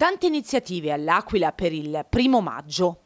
tante iniziative all'Aquila per il primo maggio.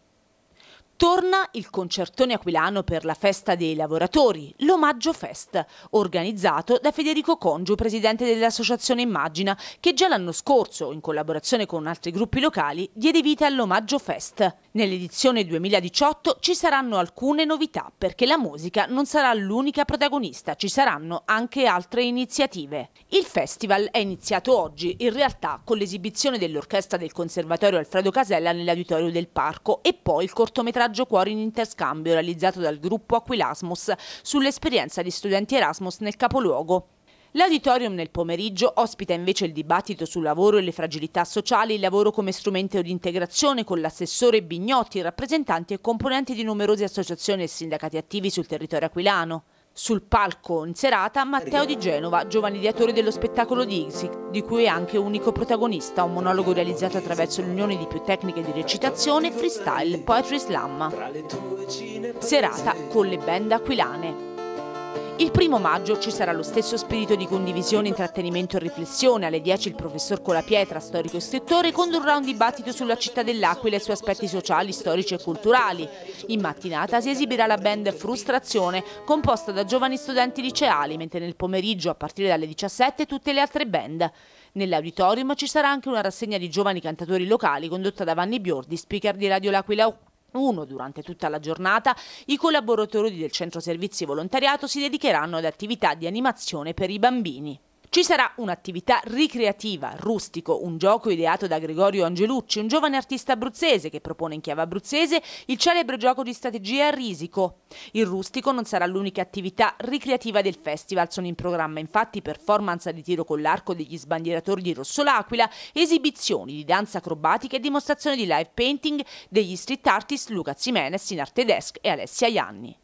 Torna il concertone aquilano per la festa dei lavoratori, l'Omaggio Fest, organizzato da Federico Congio, presidente dell'associazione Immagina, che già l'anno scorso, in collaborazione con altri gruppi locali, diede vita all'Omaggio Fest. Nell'edizione 2018 ci saranno alcune novità, perché la musica non sarà l'unica protagonista, ci saranno anche altre iniziative. Il festival è iniziato oggi, in realtà con l'esibizione dell'orchestra del Conservatorio Alfredo Casella nell'auditorio del parco e poi il cortometraggio Raggio Cuore in interscambio realizzato dal gruppo Aquilasmus sull'esperienza di studenti Erasmus nel capoluogo. L'auditorium nel pomeriggio ospita invece il dibattito sul lavoro e le fragilità sociali, il lavoro come strumento di integrazione con l'assessore Bignotti, rappresentanti e componenti di numerose associazioni e sindacati attivi sul territorio aquilano. Sul palco in serata Matteo Di Genova, giovane ideatore dello spettacolo di Isaac, di cui è anche unico protagonista, un monologo realizzato attraverso l'unione di più tecniche di recitazione, freestyle, poetry slam. Serata con le band aquilane. Il primo maggio ci sarà lo stesso spirito di condivisione, intrattenimento e riflessione. Alle 10 il professor Colapietra, storico e scrittore, condurrà un dibattito sulla città dell'Aquila e sui suoi aspetti sociali, storici e culturali. In mattinata si esibirà la band Frustrazione, composta da giovani studenti liceali, mentre nel pomeriggio, a partire dalle 17, tutte le altre band. Nell'auditorium ci sarà anche una rassegna di giovani cantatori locali condotta da Vanni Biordi, speaker di Radio L'Aquila 1. Durante tutta la giornata i collaboratori del centro servizi volontariato si dedicheranno ad attività di animazione per i bambini. Ci sarà un'attività ricreativa, rustico, un gioco ideato da Gregorio Angelucci, un giovane artista abruzzese che propone in chiave abruzzese il celebre gioco di strategia Risico. Il rustico non sarà l'unica attività ricreativa del festival, sono in programma infatti performance di tiro con l'arco degli sbandieratori di Rosso L'Aquila, esibizioni di danza acrobatica e dimostrazioni di live painting degli street artist Luca Zimenes in Arte Desk e Alessia Ianni.